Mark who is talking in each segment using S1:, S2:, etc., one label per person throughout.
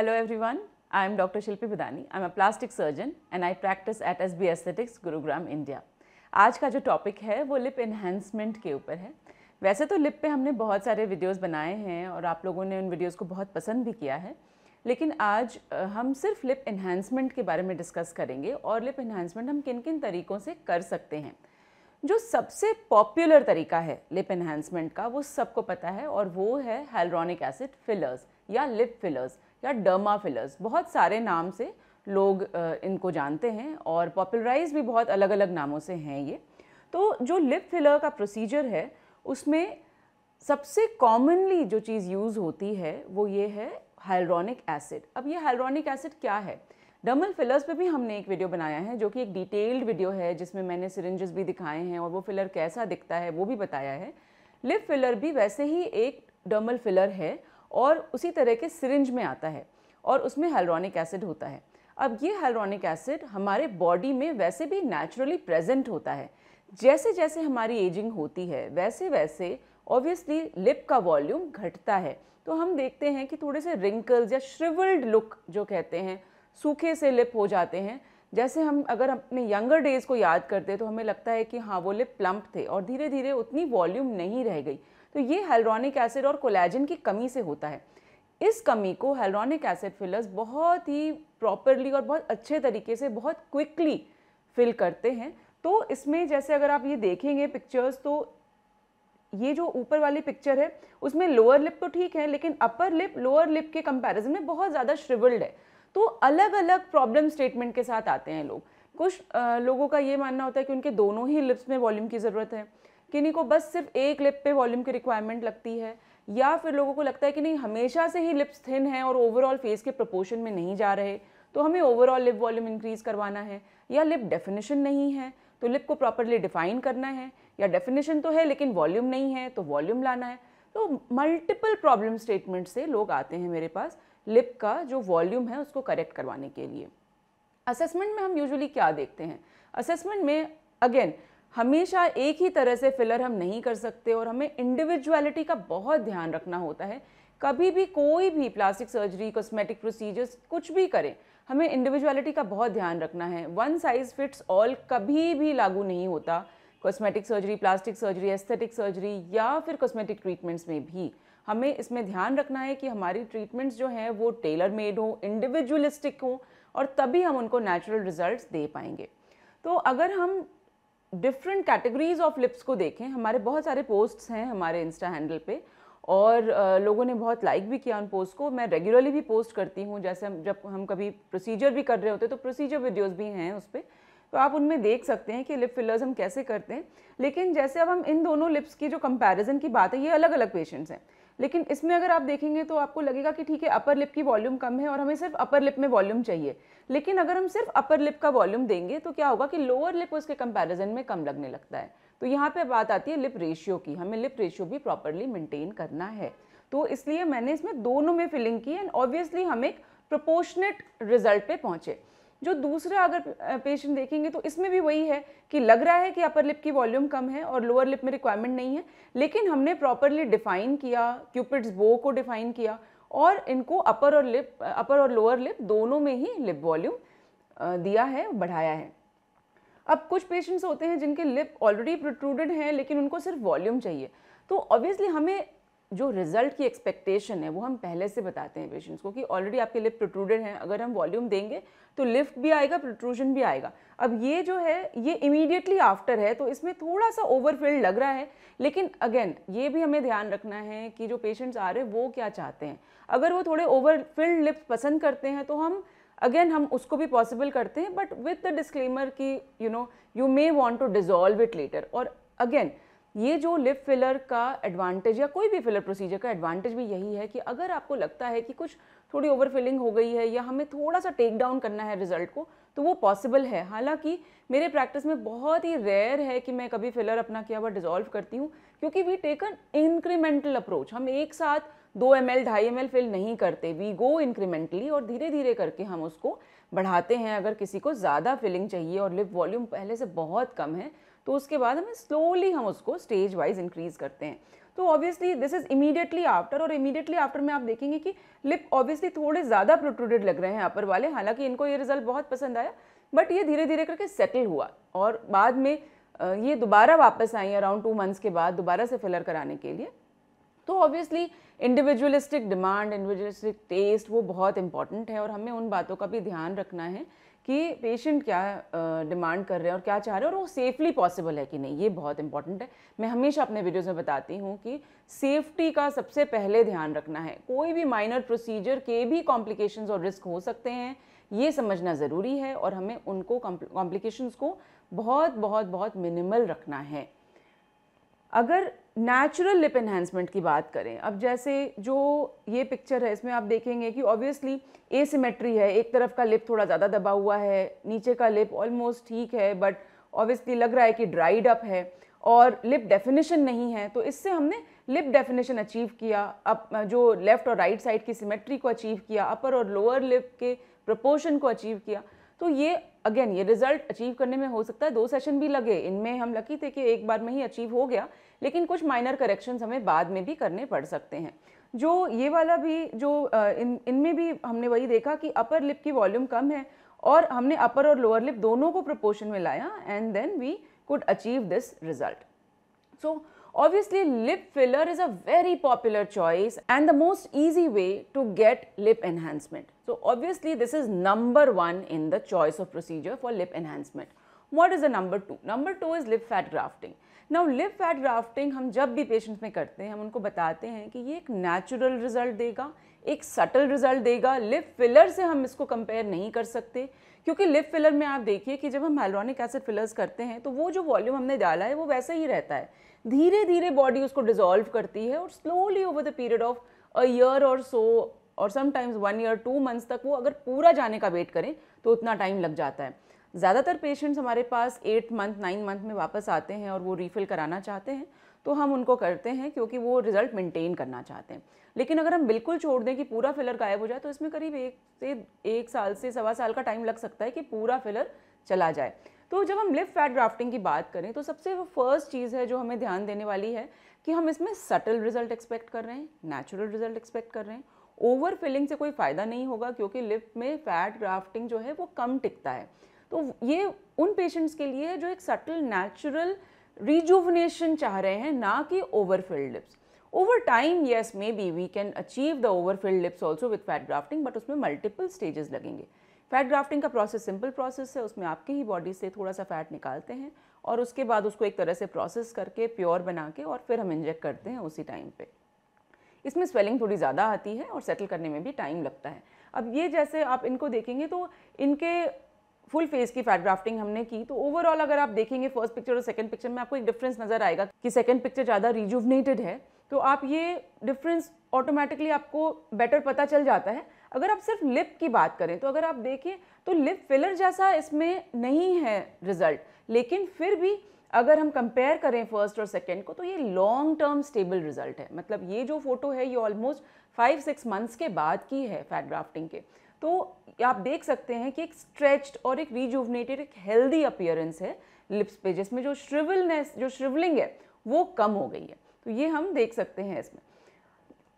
S1: Hello everyone, I am Dr. Shilpi Bidani. I am a plastic surgeon and I practice at SB Aesthetics Gurugram, India. आज का जो topic है वो lip enhancement के ऊपर है वैसे तो लिप पे हमने बहुत सारे वीडियोस बनाए हैं और आप लोगों ने उन वीडियोस को बहुत पसंद भी किया है लेकिन आज हम सिर्फ लिप इन्हेंसमेंट के बारे में डिस्कस करेंगे और लिप एनहेंसमेंट हम किन किन तरीक़ों से कर सकते हैं जो सबसे पॉपुलर तरीका है लिप एनहेंसमेंट का वो सबको पता है और वो है हेलरॉनिक एसिड फिलर्स या लिप फिलर्स या डर्मा फिलर्स बहुत सारे नाम से लोग इनको जानते हैं और पॉपुलराइज भी बहुत अलग अलग नामों से हैं ये तो जो लिप फिलर का प्रोसीजर है उसमें सबसे कॉमनली जो चीज़ यूज़ होती है वो ये है हाइलोनिक एसिड अब ये हाइलोनिक एसिड क्या है डर्मल फिलर्स पे भी हमने एक वीडियो बनाया है जो कि एक डिटेल्ड वीडियो है जिसमें मैंने सिरिंजेस भी दिखाए हैं और वो फिलर कैसा दिखता है वो भी बताया है लिप फिलर भी वैसे ही एक डर्मल फिलर है और उसी तरह के सिरिंज में आता है और उसमें हेलरॉनिक एसिड होता है अब ये हेलरॉनिक एसिड हमारे बॉडी में वैसे भी नेचुरली प्रेजेंट होता है जैसे जैसे हमारी एजिंग होती है वैसे वैसे ऑब्वियसली लिप का वॉल्यूम घटता है तो हम देखते हैं कि थोड़े से रिंकल्स या श्रिवल्ड लुक जो कहते हैं सूखे से लिप हो जाते हैं जैसे हम अगर अपने यंगर डेज़ को याद करते तो हमें लगता है कि हाँ वो लिप प्लम्प थे और धीरे धीरे उतनी वॉल्यूम नहीं रह गई तो ये हेलरॉनिक एसिड और कोलेजन की कमी से होता है इस कमी को हेलरॉनिक एसिड फिलर्स बहुत ही प्रॉपरली और बहुत अच्छे तरीके से बहुत क्विकली फिल करते हैं तो इसमें जैसे अगर आप ये देखेंगे पिक्चर्स तो ये जो ऊपर वाली पिक्चर है उसमें लोअर लिप तो ठीक है लेकिन अपर लिप लोअर लिप के कंपैरिजन में बहुत ज़्यादा श्रिवल्ड है तो अलग अलग प्रॉब्लम स्टेटमेंट के साथ आते हैं लोग कुछ आ, लोगों का ये मानना होता है कि उनके दोनों ही लिप्स में वॉल्यूम की ज़रूरत है किन्हीं को बस सिर्फ एक लिप पे वॉल्यूम की रिक्वायरमेंट लगती है या फिर लोगों को लगता है कि नहीं हमेशा से ही लिप्स थिन है और ओवरऑल फेस के प्रपोर्शन में नहीं जा रहे तो हमें ओवरऑल लिप वॉल्यूम इंक्रीज़ करवाना है या लिप डेफिनेशन नहीं है तो लिप को प्रॉपरली डिफाइन करना है या डेफिनेशन तो है लेकिन वॉल्यूम नहीं है तो वॉल्यूम लाना है तो मल्टीपल प्रॉब्लम स्टेटमेंट से लोग आते हैं मेरे पास लिप का जो वॉल्यूम है उसको करेक्ट करवाने के लिए असेसमेंट में हम यूजुअली क्या देखते हैं असेसमेंट में अगेन हमेशा एक ही तरह से फिलर हम नहीं कर सकते और हमें इंडिविजुअलिटी का बहुत ध्यान रखना होता है कभी भी कोई भी प्लास्टिक सर्जरी कॉस्मेटिक प्रोसीजर्स कुछ भी करें हमें इंडिविजुअलिटी का बहुत ध्यान रखना है वन साइज़ फिट्स ऑल कभी भी लागू नहीं होता cosmetic surgery plastic surgery aesthetic surgery या फिर कॉस्मेटिक ट्रीटमेंट्स में भी हमें इसमें ध्यान रखना है कि हमारी ट्रीटमेंट्स जो हैं वो टेलर मेड हों इंडिविजुअलिस्टिक हों और तभी हम उनको नेचुरल रिजल्ट्स दे पाएंगे तो अगर हम डिफरेंट कैटेगरीज ऑफ लिप्स को देखें हमारे बहुत सारे पोस्ट्स हैं हमारे इंस्टा हैंडल पे और लोगों ने बहुत लाइक भी किया उन पोस्ट को मैं रेगुलरली भी पोस्ट करती हूँ जैसे हम जब हम कभी प्रोसीजर भी कर रहे होते हैं तो प्रोसीजर वीडियोज़ भी हैं उस पर तो आप उनमें देख सकते हैं कि लिप फिलर्स हम कैसे करते हैं लेकिन जैसे अब हम इन दोनों लिप्स की जो कंपैरिजन की बात है ये अलग अलग पेशेंट्स हैं लेकिन इसमें अगर आप देखेंगे तो आपको लगेगा कि ठीक है अपर लिप की वॉल्यूम कम है और हमें सिर्फ अपर लिप में वॉल्यूम चाहिए लेकिन अगर हम सिर्फ अपर लिप का वॉल्यूम देंगे तो क्या होगा कि लोअर लिप उसके कंपेरिजन में कम लगने लगता है तो यहाँ पर बात आती है लिप रेशियो की हमें लिप रेशियो भी प्रॉपरली मेंटेन करना है तो इसलिए मैंने इसमें दोनों में फिलिंग की एंड ऑब्वियसली हम एक प्रोपोर्शनेट रिजल्ट पे पहुँचे जो दूसरा अगर पेशेंट देखेंगे तो इसमें भी वही है कि लग रहा है कि अपर लिप की वॉल्यूम कम है और लोअर लिप में रिक्वायरमेंट नहीं है लेकिन हमने प्रॉपरली डिफाइन किया क्यूपिड्स बो को डिफाइन किया और इनको अपर और लिप अपर और लोअर लिप दोनों में ही लिप वॉल्यूम दिया है बढ़ाया है अब कुछ पेशेंट्स होते हैं जिनके लिप ऑलरेडी प्रोट्रूडेड हैं लेकिन उनको सिर्फ वॉल्यूम चाहिए तो ऑब्वियसली हमें जो रिजल्ट की एक्सपेक्टेशन है वो हम पहले से बताते हैं पेशेंट्स को कि ऑलरेडी आपके लिप प्रोट्रूडेड हैं अगर हम वॉल्यूम देंगे तो लिफ्ट भी आएगा प्रोट्रूजन भी आएगा अब ये जो है ये इमीडिएटली आफ्टर है तो इसमें थोड़ा सा ओवरफिल्ड लग रहा है लेकिन अगेन ये भी हमें ध्यान रखना है कि जो पेशेंट्स आ रहे हैं वो क्या चाहते हैं अगर वो थोड़े ओवरफिल्ड लिप्स पसंद करते हैं तो हम अगेन हम उसको भी पॉसिबल करते हैं बट विद द डिस्क्लेमर कि you know you may want to dissolve it later और अगेन ये जो लिप फिलर का एडवांटेज या कोई भी फिलर प्रोसीजर का एडवांटेज भी यही है कि अगर आपको लगता है कि कुछ थोड़ी ओवर फिलिंग हो गई है या हमें थोड़ा सा टेक डाउन करना है रिजल्ट को तो वो पॉसिबल है हालांकि मेरे प्रैक्टिस में बहुत ही रेयर है कि मैं कभी फिलर अपना किया हुआ डिजोल्व करती हूँ क्योंकि we take an incremental approach हम एक साथ दो एम एल ढाई एम एल फिल नहीं करते वी गो इंक्रीमेंटली और धीरे धीरे करके हम उसको बढ़ाते हैं अगर किसी को ज़्यादा फिलिंग चाहिए और लिप वॉल्यूम पहले से बहुत कम है तो उसके बाद हमें स्लोली हम उसको स्टेज वाइज इंक्रीज़ करते हैं तो obviously this is immediately after और इमीडिएटली आफ्टर में आप देखेंगे कि लिप ऑब्वियसली थोड़े ज़्यादा प्रोट्रूडेड लग रहे हैं अपर वाले हालांकि इनको ये रिजल्ट बहुत पसंद आया बट ये धीरे धीरे करके सेटल हुआ और बाद में ये दोबारा वापस आई अराउंड टू मंथ्स के बाद दोबारा से फिलर कराने के लिए तो obviously individualistic demand individualistic test वो बहुत इंपॉर्टेंट है और हमें उन बातों का भी ध्यान रखना है कि पेशेंट क्या डिमांड कर रहे हैं और क्या चाह रहे हैं और वो सेफली पॉसिबल है कि नहीं ये बहुत इंपॉर्टेंट है मैं हमेशा अपने वीडियोस में बताती हूँ कि सेफ्टी का सबसे पहले ध्यान रखना है कोई भी माइनर प्रोसीजर के भी कॉम्प्लिकेशंस और रिस्क हो सकते हैं ये समझना ज़रूरी है और हमें उनको कॉम्प्लिकेशंस को बहुत बहुत बहुत मिनिमल रखना है अगर नेचुरल लिप एनहेंसमेंट की बात करें अब जैसे जो ये पिक्चर है इसमें आप देखेंगे कि ऑब्वियसली एसिमेट्री है एक तरफ का लिप थोड़ा ज़्यादा दबा हुआ है नीचे का लिप ऑलमोस्ट ठीक है बट ऑब्वियसली लग रहा है कि ड्राइड अप है और लिप डेफिनेशन नहीं है तो इससे हमने लिप डेफिनेशन अचीव किया अप जो लेफ़्ट और राइट right साइड की सिमेट्री को अचीव किया अपर और लोअर लिप के प्रपोर्शन को अचीव किया तो ये अगेन ये रिजल्ट अचीव करने में हो सकता है दो सेशन भी लगे इनमें हम लकी थे कि एक बार में ही अचीव हो गया लेकिन कुछ माइनर करेक्शन हमें बाद में भी करने पड़ सकते हैं जो ये वाला भी जो इन इनमें भी हमने वही देखा कि अपर लिप की वॉल्यूम कम है और हमने अपर और लोअर लिप दोनों को प्रपोर्शन में लाया and then we could achieve this result so obviously lip filler is a very popular choice and the most easy way to get lip enhancement so obviously this is number one in the choice of procedure for lip enhancement what is the number two number two is lip fat grafting now lip fat grafting हम जब भी patients में करते हैं हम उनको बताते हैं कि ये एक नेचुरल रिजल्ट देगा एक सटल रिजल्ट देगा लिप फिलर से हम इसको कंपेयर नहीं कर सकते क्योंकि लिप फिलर में आप देखिए कि जब हम हेलोनिक एसिड फिलर्स करते हैं तो वो जो वॉल्यूम हमने डाला है वो वैसे ही रहता है धीरे धीरे बॉडी उसको डिजोल्व करती है और slowly over the period of a year और सो और sometimes one year two months तक वो अगर पूरा जाने का वेट करें तो उतना टाइम लग जाता है ज़्यादातर पेशेंट्स हमारे पास एट मंथ नाइन मंथ में वापस आते हैं और वो रीफ़िल कराना चाहते हैं तो हम उनको करते हैं क्योंकि वो रिज़ल्ट मेंटेन करना चाहते हैं लेकिन अगर हम बिल्कुल छोड़ दें कि पूरा फिलर गायब हो जाए तो इसमें करीब एक से एक साल से सवा साल का टाइम लग सकता है कि पूरा फिलर चला जाए तो जब हम लिफ्ट फैट ग्राफ्टिंग की बात करें तो सबसे फर्स्ट चीज़ है जो हमें ध्यान देने वाली है कि हम इसमें सटल रिजल्ट एक्सपेक्ट कर रहे हैं नेचुरल रिजल्ट एक्सपेक्ट कर रहे हैं ओवर फिलिंग से कोई फ़ायदा नहीं होगा क्योंकि लिफ्ट में फैट ग्राफ्टिंग जो है वो कम टिकता है तो ये उन पेशेंट्स के लिए जो एक सटल नेचुरल रिजुवनेशन चाह रहे हैं ना कि overfilled lips over time yes maybe we can achieve the overfilled lips also with fat grafting but उसमें मल्टीपल स्टेजेस लगेंगे फैट ग्राफ्टिंग का प्रोसेस सिंपल प्रोसेस है उसमें आपके ही बॉडी से थोड़ा सा फैट निकालते हैं और उसके बाद उसको एक तरह से प्रोसेस करके प्योर बना के और फिर हम इंजेक्ट करते हैं उसी टाइम पे इसमें स्वेलिंग थोड़ी ज़्यादा आती है और सेटल करने में भी टाइम लगता है अब ये जैसे आप इनको देखेंगे तो इनके फुल फेस की फैट ग्राफ्टिंग हमने की तो ओवरऑल अगर आप देखेंगे फर्स्ट पिक्चर और सेकंड पिक्चर में आपको एक डिफरेंस नजर आएगा कि सेकंड पिक्चर ज़्यादा रिजुवनेटेड है तो आप ये डिफरेंस ऑटोमेटिकली आपको बेटर पता चल जाता है अगर आप सिर्फ लिप की बात करें तो अगर आप देखें तो लिप फिलर जैसा इसमें नहीं है रिजल्ट लेकिन फिर भी अगर हम कंपेयर करें फर्स्ट और सेकेंड को तो ये लॉन्ग टर्म स्टेबल रिजल्ट है मतलब ये जो फोटो है ये ऑलमोस्ट फाइव सिक्स मंथ्स के बाद की है फैट ग्राफ्टिंग के तो आप देख सकते हैं कि एक स्ट्रेच्ड और एक रिजुवनेटेड एक हेल्दी अपियरेंस है लिप्स पे जिसमें जो श्रिवलनेस जो श्रिवलिंग है वो कम हो गई है तो ये हम देख सकते हैं इसमें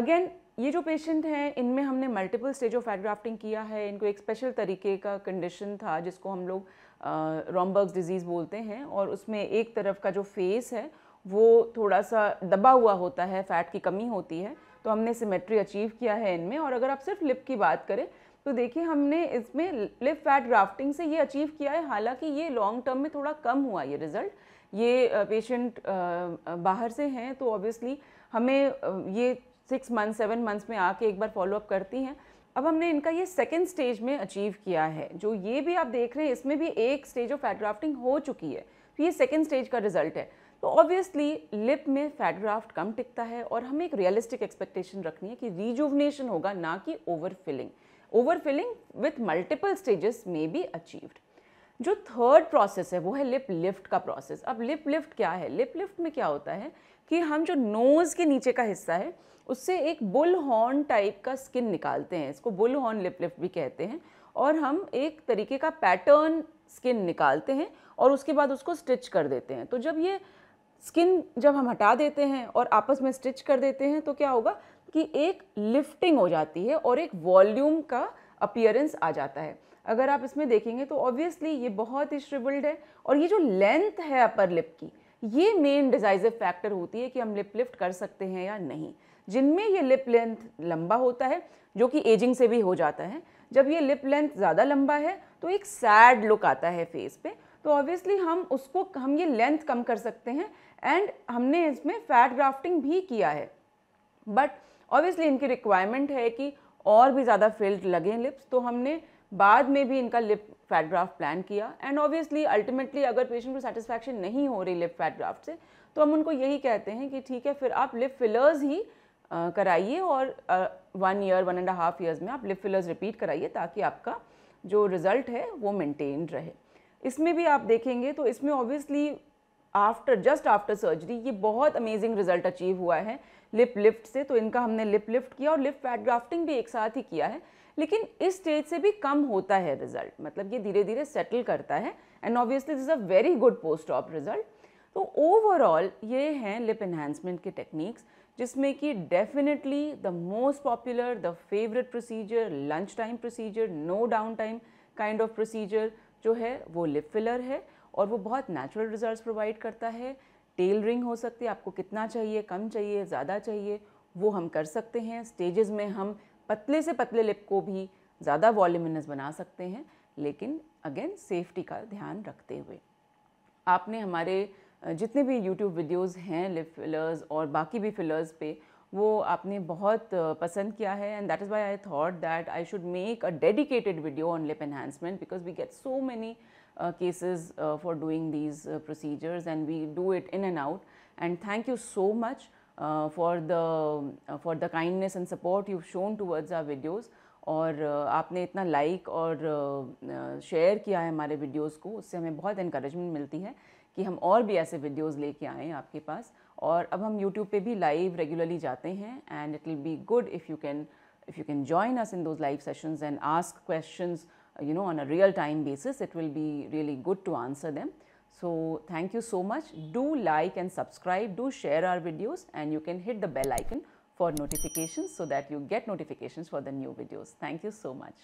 S1: अगेन ये जो पेशेंट हैं इनमें हमने मल्टीपल स्टेज ऑफ ग्राफ्टिंग किया है इनको एक स्पेशल तरीके का कंडीशन था जिसको हम लोग रॉमबर्ग्स डिजीज़ बोलते हैं और उसमें एक तरफ का जो फेस है वो थोड़ा सा दबा हुआ होता है फैट की कमी होती है तो हमने सिमेट्री अचीव किया है इनमें और अगर आप सिर्फ लिप की बात करें तो देखिए हमने इसमें लिफ फैट ग्राफ्टिंग से ये अचीव किया है हालांकि ये लॉन्ग टर्म में थोड़ा कम हुआ ये रिज़ल्ट ये पेशेंट बाहर से हैं तो ऑब्वियसली हमें ये सिक्स मंथ सेवन मंथ्स में आके एक बार फॉलोअप करती हैं अब हमने इनका ये सेकेंड स्टेज में अचीव किया है जो ये भी आप देख रहे हैं इसमें भी एक स्टेज ऑफ फैट ग्राफ्टिंग हो चुकी है तो ये सेकेंड स्टेज का रिजल्ट है तो ऑब्वियसली लिप में फैट ग्राफ्ट कम टिकता है और हमें एक रियलिस्टिक एक्सपेक्टेशन रखनी है कि रिजुवनेशन होगा ना कि over filling overfilling with multiple stages में बी अचीव्ड जो थर्ड प्रोसेस है वो है लिप लिफ्ट का प्रोसेस अब लिप लिफ्ट क्या है लिप लिफ्ट में क्या होता है कि हम जो नोज़ के नीचे का हिस्सा है उससे एक बुल हॉर्न टाइप का स्किन निकालते हैं इसको बुल हॉर्न लिप लिफ्ट भी कहते हैं और हम एक तरीके का पैटर्न स्किन निकालते हैं और उसके बाद उसको स्टिच कर देते हैं तो जब ये स्किन जब हम हटा देते हैं और आपस में स्टिच कर देते हैं तो क्या होगा कि एक लिफ्टिंग हो जाती है और एक वॉल्यूम का अपियरेंस आ जाता है अगर आप इसमें देखेंगे तो ऑब्वियसली ये बहुत ही श्रिबल्ड है और ये जो लेंथ है अपर लिप की ये मेन डिजाइजिव फैक्टर होती है कि हम लिप लिफ्ट कर सकते हैं या नहीं जिनमें ये लिप लेंथ लंबा होता है जो कि एजिंग से भी हो जाता है जब ये लिप लेंथ ज़्यादा लंबा है तो एक सैड लुक आता है फेस पे तो ऑब्वियसली हम उसको हम ये लेंथ कम कर सकते हैं एंड हमने इसमें फैट ग्राफ्टिंग भी किया है बट ऑब्वियसली इनकी रिक्वायरमेंट है कि और भी ज़्यादा फिल्ड लगें लिप्स तो हमने बाद में भी इनका लिप फैट ग्राफ्ट प्लान किया एंड ऑब्वियसली अल्टीमेटली अगर पेशेंट को सेटिस्फैक्शन नहीं हो रही लिप फैट ग्राफ्ट से तो हम उनको यही कहते हैं कि ठीक है फिर आप लिप फिलर्स ही कराइए और one year one and half years में आप लिप फिलर्स रिपीट कराइए ताकि आपका जो रिज़ल्ट है वो मेनटेन रहे इसमें भी आप देखेंगे तो इसमें obviously after just after surgery ये बहुत अमेजिंग रिजल्ट अचीव हुआ है लिप लिफ्ट से तो इनका हमने लिप लिफ्ट किया और लिप फैट ग्राफ्टिंग भी एक साथ ही किया है लेकिन इस स्टेज से भी कम होता है रिजल्ट मतलब ये धीरे धीरे सेटल करता है and obviously this a very good post op result तो ओवरऑल ये हैं लिप इन्हांसमेंट के टेक्निक्स जिसमें कि definitely the most popular the favourite procedure lunch time procedure no down time kind of procedure जो है वो लिप फिलर है और वो बहुत नेचुरल रिजल्ट्स प्रोवाइड करता है टेल रिंग हो सकती है आपको कितना चाहिए कम चाहिए ज़्यादा चाहिए वो हम कर सकते हैं स्टेजेस में हम पतले से पतले लिप को भी ज़्यादा वॉल्यूमिनस बना सकते हैं लेकिन अगेन सेफ्टी का ध्यान रखते हुए आपने हमारे जितने भी यूट्यूब वीडियोस हैं लिप फिलर्स और बाकी भी फिलर्स पे वो आपने बहुत पसंद किया है and that is why I thought that I should make a dedicated video on lip enhancement because we get so many Uh, cases uh, for doing these uh, procedures and we do it in and out. And thank you so much for, the, for the kindness and support you've shown towards our videos. और आपने इतना like और share किया है हमारे videos को उससे हमें बहुत इनक्रेजमेंट मिलती है कि हम और भी ऐसे वीडियोस लेके आएँ आपके पास और अब हम यूट्यूब पे भी लाइव रेगुलरली जाते हैं and it will be good if you can if you can join us in those live sessions and ask questions Uh, you know on a real time basis it will be really good to answer them. So, thank you so much. Do like and subscribe, do share our videos and you can hit the bell icon for notifications so that you get notifications for the new videos. Thank you so much.